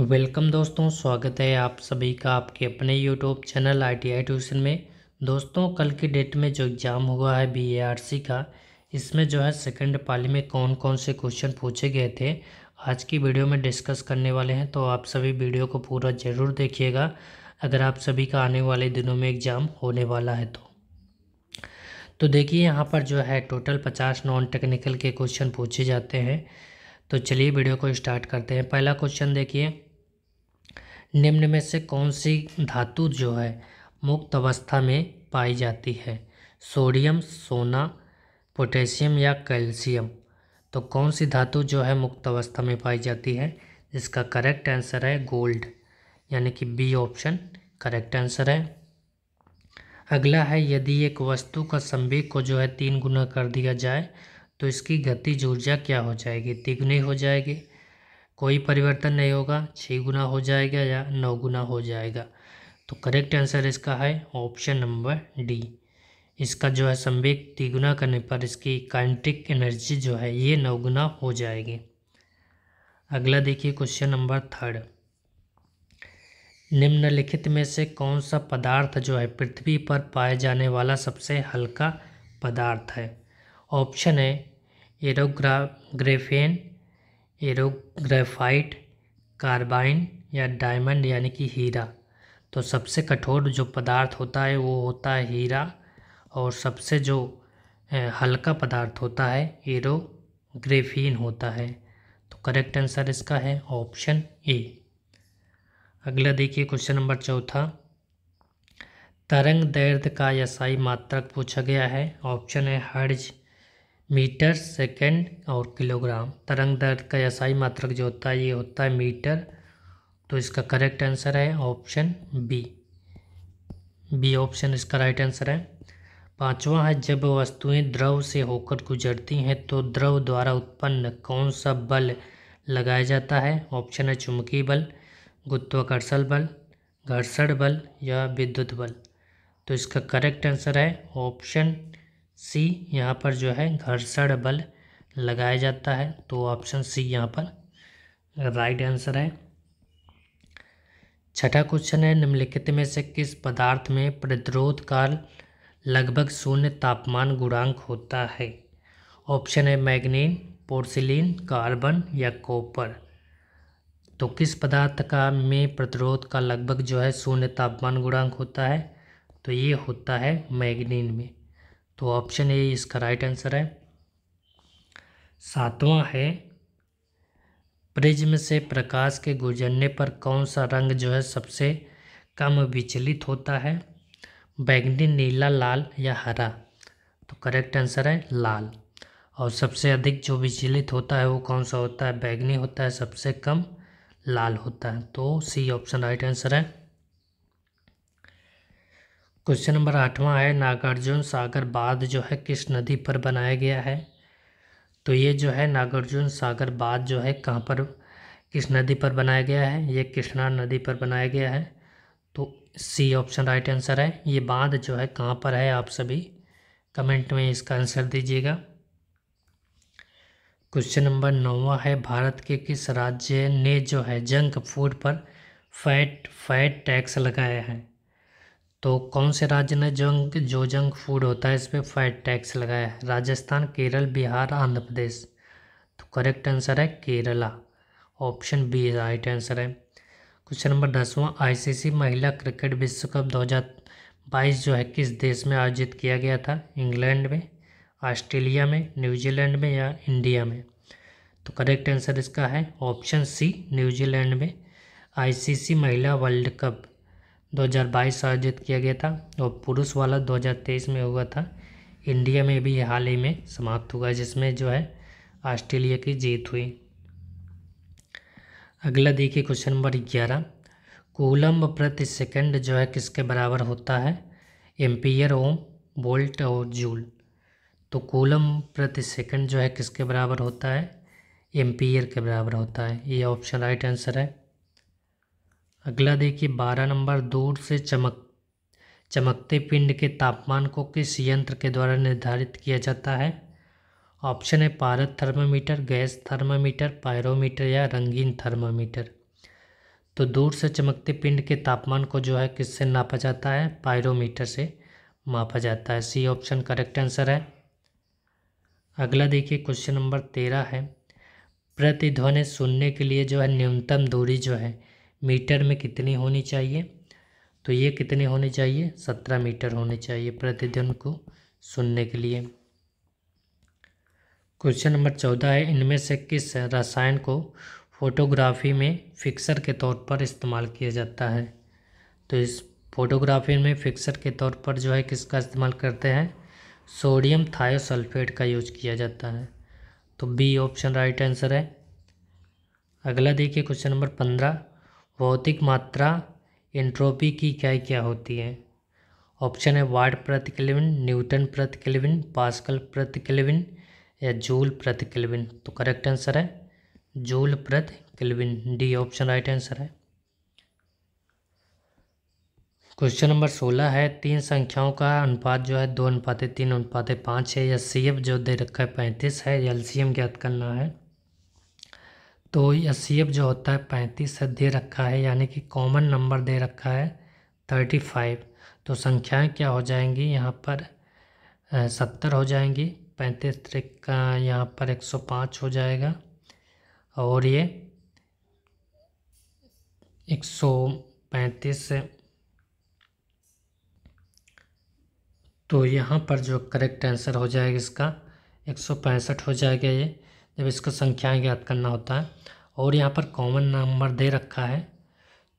welcome दोस्तों स्वागत है आप सभी का आपके अपने YouTube channel I T I tuition में दोस्तों कल की डेट में जो एग्ज़ाम हुआ है बी ए आर सी का इसमें जो है सेकंड पाली में कौन कौन से क्वेश्चन पूछे गए थे आज की वीडियो में डिस्कस करने वाले हैं तो आप सभी वीडियो को पूरा ज़रूर देखिएगा अगर आप सभी का आने वाले दिनों में एग्ज़ाम होने वाला है तो तो देखिए यहाँ पर जो है टोटल पचास नॉन टेक्निकल के क्वेश्चन पूछे जाते हैं तो चलिए वीडियो को स्टार्ट करते हैं पहला क्वेश्चन देखिए निम्न में से कौन सी धातु जो है मुक्त अवस्था में पाई जाती है सोडियम सोना पोटेशियम या कैल्शियम तो कौन सी धातु जो है मुक्त अवस्था में पाई जाती है इसका करेक्ट आंसर है गोल्ड यानी कि बी ऑप्शन करेक्ट आंसर है अगला है यदि एक वस्तु का संवेग को जो है तीन गुना कर दिया जाए तो इसकी गतिज ऊर्जा क्या हो जाएगी तिगुनी हो जाएगी कोई परिवर्तन नहीं होगा छः गुना हो जाएगा या नौ गुना हो जाएगा तो करेक्ट आंसर इसका है ऑप्शन नंबर डी इसका जो है संवेग तिगुना करने पर इसकी काइंटिक एनर्जी जो है ये नौगुना हो जाएगी अगला देखिए क्वेश्चन नंबर थर्ड निम्नलिखित में से कौन सा पदार्थ जो है पृथ्वी पर पाए जाने वाला सबसे हल्का पदार्थ है ऑप्शन है एरोग्रा ग्रेफेन एरोग्राफाइट कार्बाइन या डायमंड यानी कि हीरा तो सबसे कठोर जो पदार्थ होता है वो होता है हीरा और सबसे जो हल्का पदार्थ होता है एरोग्रेफीन होता है तो करेक्ट आंसर इसका है ऑप्शन ए अगला देखिए क्वेश्चन नंबर चौथा तरंग दैर्ध्य का यसाई मात्रक पूछा गया है ऑप्शन है हर्ज मीटर सेकंड और किलोग्राम तरंग दर्द का एसआई मात्रक जो होता है ये होता है मीटर तो इसका करेक्ट आंसर है ऑप्शन बी बी ऑप्शन इसका राइट आंसर है पांचवा है जब वस्तुएं द्रव से होकर गुजरती हैं तो द्रव द्वारा उत्पन्न कौन सा बल लगाया जाता है ऑप्शन है चुंबकीय बल गुत्वाकर्षण बल घर्षण बल या विद्युत बल तो इसका करेक्ट आंसर है ऑप्शन सी यहाँ पर जो है घर्षण बल लगाया जाता है तो ऑप्शन सी यहाँ पर राइट आंसर है छठा क्वेश्चन है निम्नलिखित में से किस पदार्थ में प्रतिरोध काल लगभग शून्य तापमान गुणांक होता है ऑप्शन है मैग्नीन पोर्सिलीन कार्बन या कॉपर तो किस पदार्थ का में प्रतिरोध का लगभग जो है शून्य तापमान गुणांक होता है तो ये होता है मैग्नीन में तो ऑप्शन ए इसका राइट आंसर है सातवां है प्रिज्म से प्रकाश के गुजरने पर कौन सा रंग जो है सबसे कम विचलित होता है बैंगनी नीला लाल या हरा तो करेक्ट आंसर है लाल और सबसे अधिक जो विचलित होता है वो कौन सा होता है बैगनी होता है सबसे कम लाल होता है तो सी ऑप्शन राइट आंसर है क्वेश्चन नंबर आठवां है नागार्जुन सागर बाद जो है किस नदी पर बनाया गया है तो ये जो है नागार्जुन सागर बाद जो है कहाँ पर किस नदी पर बनाया गया है ये कृष्णा नदी पर बनाया गया है तो सी ऑप्शन राइट आंसर है ये बांध जो है कहाँ पर है आप सभी कमेंट में इसका आंसर दीजिएगा क्वेश्चन नंबर नौवा है भारत के किस राज्य ने जो है जंक फूड पर फैट फैट टैक्स लगाया है तो कौन से राज्य ने जंग जो जंग फूड होता है इस पर फैट टैक्स लगाया है राजस्थान केरल बिहार आंध्र प्रदेश तो करेक्ट आंसर है Kerala option B right answer है क्वेश्चन नंबर दसवां आईसीसी महिला क्रिकेट विश्व कप दो जो है किस देश में आयोजित किया गया था इंग्लैंड में ऑस्ट्रेलिया में न्यूजीलैंड में या इंडिया में तो करेक्ट आंसर इसका है ऑप्शन सी न्यूजीलैंड में आईसीसी महिला वर्ल्ड कप 2022 आयोजित किया गया था और पुरुष वाला 2023 में हुआ था इंडिया में भी हाल ही में समाप्त हुआ जिसमें जो है ऑस्ट्रेलिया की जीत हुई अगला देखिए क्वेश्चन नंबर ग्यारह कूलम प्रति सेकंड जो है किसके बराबर होता है एम्पियर ओम वोल्ट और जूल तो कोलम प्रति सेकंड जो है किसके बराबर होता है एम्पियर के बराबर होता है ये ऑप्शन राइट आंसर है अगला देखिए बारह नंबर दूर से चमक चमकते पिंड के तापमान को किस यंत्र के द्वारा निर्धारित किया जाता है ऑप्शन है पारद थर्मामीटर गैस थर्मामीटर पायरोमीटर या रंगीन थर्मामीटर तो दूर से चमकते पिंड के तापमान को जो है किससे नापा जाता है पायरोमीटर से मापा जाता है सी ऑप्शन करेक्ट आंसर है अगला देखिए क्वेश्चन नंबर तेरह है प्रतिध्वनि सुनने के लिए जो है न्यूनतम दूरी जो है मीटर में कितनी होनी चाहिए तो ये कितने होने चाहिए सत्रह मीटर होने चाहिए प्रतिदिन को सुनने के लिए क्वेश्चन नंबर चौदह है इनमें से किस रसायन को फोटोग्राफी में फिक्सर के तौर पर इस्तेमाल किया जाता है तो इस फोटोग्राफी में फिक्सर के तौर पर जो है किसका इस्तेमाल करते हैं सोडियम थायोसल्फेट का यूज किया जाता है तो बी ऑप्शन राइट आंसर है अगला देखिए क्वेश्चन नंबर पंद्रह भौतिक मात्रा एंट्रोपी की क्या क्या होती है ऑप्शन है वाट प्रति केल्विन न्यूटन प्रति केल्विन पास्कल प्रति केल्विन या जूल प्रति केल्विन तो करेक्ट आंसर है जूल प्रति kelvin D option right answer है क्वेश्चन नंबर सोलह है तीन संख्याओं का अनुपात जो है दो अनुपात तीन अनुपात पाँच है या सी एफ जो दे रखा है पैंतीस है एल सी एम ज्ञात करना है तो एस जो होता है पैंतीस से दे रखा है यानी कि कॉमन नंबर दे रखा है थर्टी फाइव तो संख्याएं क्या हो जाएंगी यहाँ पर सत्तर हो जाएंगी पैंतीस का यहाँ पर एक सौ पाँच हो जाएगा और ये एक सौ पैंतीस तो यहाँ पर जो करेक्ट आंसर हो जाएगा इसका एक सौ पैंसठ हो जाएगा ये जब इसको संख्याएं ज्ञात करना होता है और यहाँ पर कॉमन नंबर दे रखा है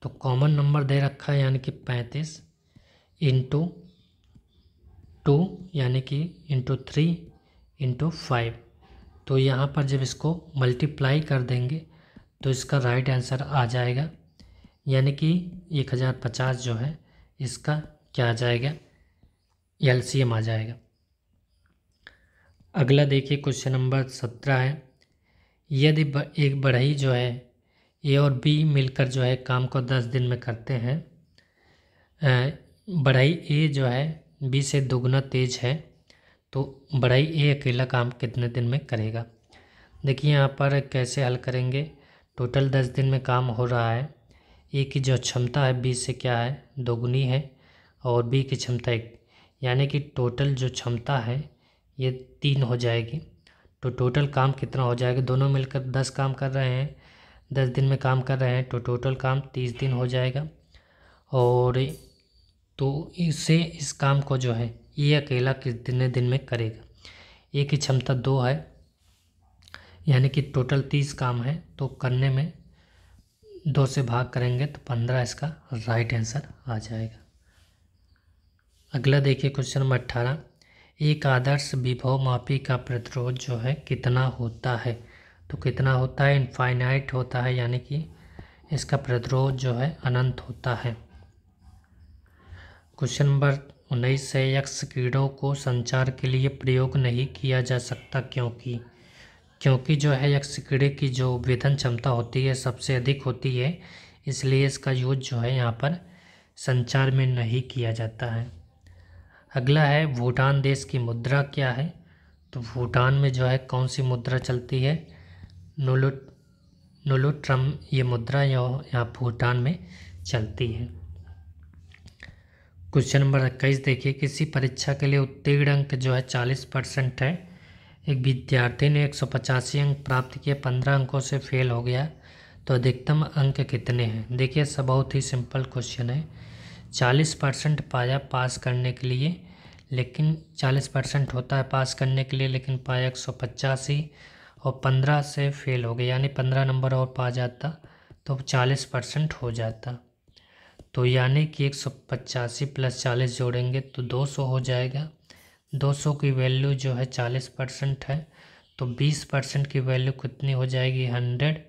तो कॉमन नंबर दे रखा है यानी कि पैंतीस इंटू टू यानी कि इंटू थ्री इंटू फाइव तो यहाँ पर जब इसको मल्टीप्लाई कर देंगे तो इसका राइट आंसर आ जाएगा यानी कि एक हज़ार पचास जो है इसका क्या आ जाएगा एल आ जाएगा अगला देखिए क्वेश्चन नंबर सत्रह है यदि एक बढ़ई जो है ए और बी मिलकर जो है काम को दस दिन में करते हैं बढ़ई ए जो है बी से दोगुना तेज है तो बढ़ई ए अकेला काम कितने दिन में करेगा देखिए यहाँ पर कैसे हल करेंगे टोटल दस दिन में काम हो रहा है ए की जो क्षमता है बी से क्या है दोगुनी है और बी की क्षमता एक यानी कि टोटल जो क्षमता है ये तीन हो जाएगी तो टोटल काम कितना हो जाएगा दोनों मिलकर दस काम कर रहे हैं दस दिन में काम कर रहे हैं तो टोटल काम तीस दिन हो जाएगा और तो इसे इस काम को जो है ये अकेला कितने दिन में करेगा ये की क्षमता दो है यानी कि टोटल तीस काम है तो करने में दो से भाग करेंगे तो पंद्रह इसका राइट आंसर आ जाएगा अगला देखिए क्वेश्चन नंबर अट्ठारह एक आदर्श विभव मापी का प्रतिरोध जो है कितना होता है तो कितना होता है इनफाइनाइट होता है यानी कि इसका प्रतिरोध जो है अनंत होता है क्वेश्चन नंबर उन्नीस है यक्ष कीड़ों को संचार के लिए प्रयोग नहीं किया जा सकता क्योंकि क्योंकि जो है यक्ष कीड़े की जो वेतन क्षमता होती है सबसे अधिक होती है इसलिए इसका यूज जो है यहाँ पर संचार में नहीं किया जाता है अगला है भूटान देश की मुद्रा क्या है तो भूटान में जो है कौन सी मुद्रा चलती है नोलुट नोलुट्रम ये मुद्रा यहाँ भूटान में चलती है क्वेश्चन नंबर इक्कीस देखिए किसी परीक्षा के लिए उत्तीर्ण अंक जो है चालीस परसेंट है एक विद्यार्थी ने एक सौ पचासी अंक प्राप्त किए पंद्रह अंकों से फेल हो गया तो अधिकतम अंक कितने हैं देखिए सब बहुत ही सिंपल क्वेश्चन है चालीस परसेंट पाया पास करने के लिए लेकिन चालीस परसेंट होता है पास करने के लिए लेकिन पाया एक सौ पचासी और पंद्रह से फेल हो गया यानी पंद्रह नंबर और पा जाता तो चालीस परसेंट हो जाता तो यानी कि एक सौ पचासी प्लस चालीस जोड़ेंगे तो दो सौ हो जाएगा दो सौ की वैल्यू जो है चालीस परसेंट है तो बीस परसेंट की वैल्यू कितनी हो जाएगी हंड्रेड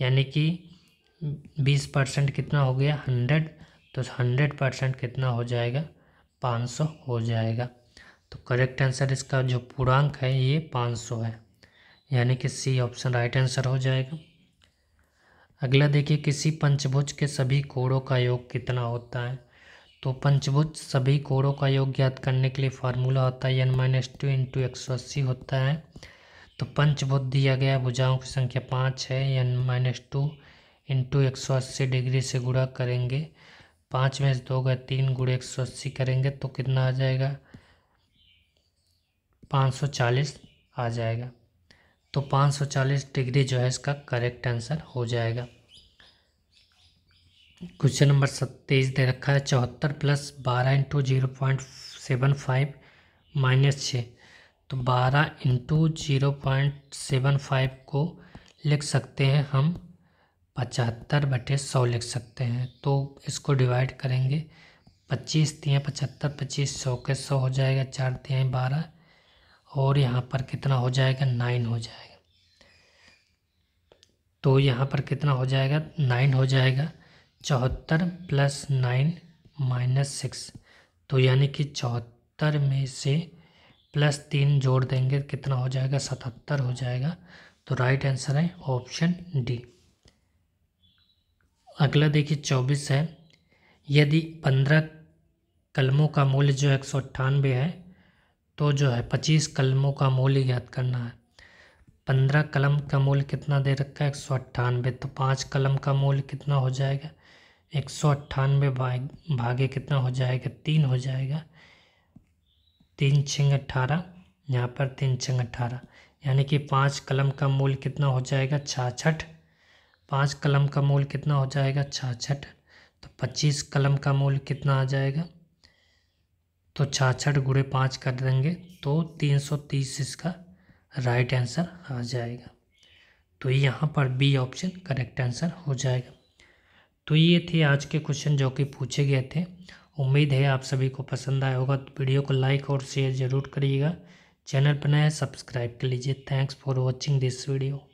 यानी कि बीस परसेंट कितना हो गया हंड्रेड तो हंड्रेड परसेंट कितना हो जाएगा पाँच सौ हो जाएगा तो करेक्ट आंसर इसका जो पूर्णांक है ये पाँच सौ है यानी कि सी ऑप्शन राइट आंसर हो जाएगा अगला देखिए किसी पंचभुज के सभी कोड़ों का योग कितना होता है तो पंचभुज सभी कोड़ों का योग ज्ञात करने के लिए फार्मूला होता है एन माइनस टू इंटू एक सौ अस्सी होता है तो पंचभुज दिया गया भुजाओं की संख्या पाँच है एन माइनस टू इंटू एक सौ अस्सी डिग्री से गुणा करेंगे पाँच में से दो गए तीन गुड़े एक सौ अस्सी करेंगे तो कितना आ जाएगा पाँच सौ चालीस आ जाएगा तो पाँच सौ चालीस डिग्री जो है इसका करेक्ट आंसर हो जाएगा क्वेश्चन नंबर सत्ताईस दे रखा है चौहत्तर प्लस बारह into zero point seven five minus छः तो बारह into zero point seven five को लिख सकते हैं हम पचहत्तर बटे सौ लिख सकते हैं तो इसको डिवाइड करेंगे पच्चीस दिए पचहत्तर पच्चीस सौ के सौ हो जाएगा चार दिए बारह और यहाँ पर कितना हो जाएगा नाइन हो जाएगा तो यहाँ पर कितना हो जाएगा नाइन हो जाएगा चौहत्तर प्लस नाइन माइनस सिक्स तो यानी कि चौहत्तर में से प्लस तीन जोड़ देंगे कितना हो जाएगा सतहत्तर हो जाएगा तो राइट आंसर है ऑप्शन डी अगला देखिए चौबीस है यदि पंद्रह कलमों का मूल्य जो एक सौ अट्ठानवे है तो जो है पच्चीस कलमों का मूल्य ज्ञात करना है पंद्रह कलम का मूल्य कितना दे रखा है एक सौ अट्ठानवे तो पाँच कलम का मूल्य कितना हो जाएगा एक सौ अट्ठानवे भाग भागे कितना हो जाएगा तीन हो जाएगा तीन छिंग अट्ठारह यहाँ पर तीन छिंग अट्ठारह यानी कि पाँच कलम का मूल्य कितना हो जाएगा छाछठ पाँच कलम का मूल कितना हो जाएगा छाछठ तो पच्चीस कलम का मूल कितना आ जाएगा तो छाछठ गुड़े पाँच कर देंगे तो तीन सौ तीस इसका राइट आंसर आ जाएगा तो यहाँ पर बी ऑप्शन करेक्ट आंसर हो जाएगा तो ये थे आज के क्वेश्चन जो कि पूछे गए थे उम्मीद है आप सभी को पसंद आया होगा तो वीडियो को लाइक और शेयर ज़रूर करिएगा चैनल पर नया सब्सक्राइब कर लीजिए thanks for watching this video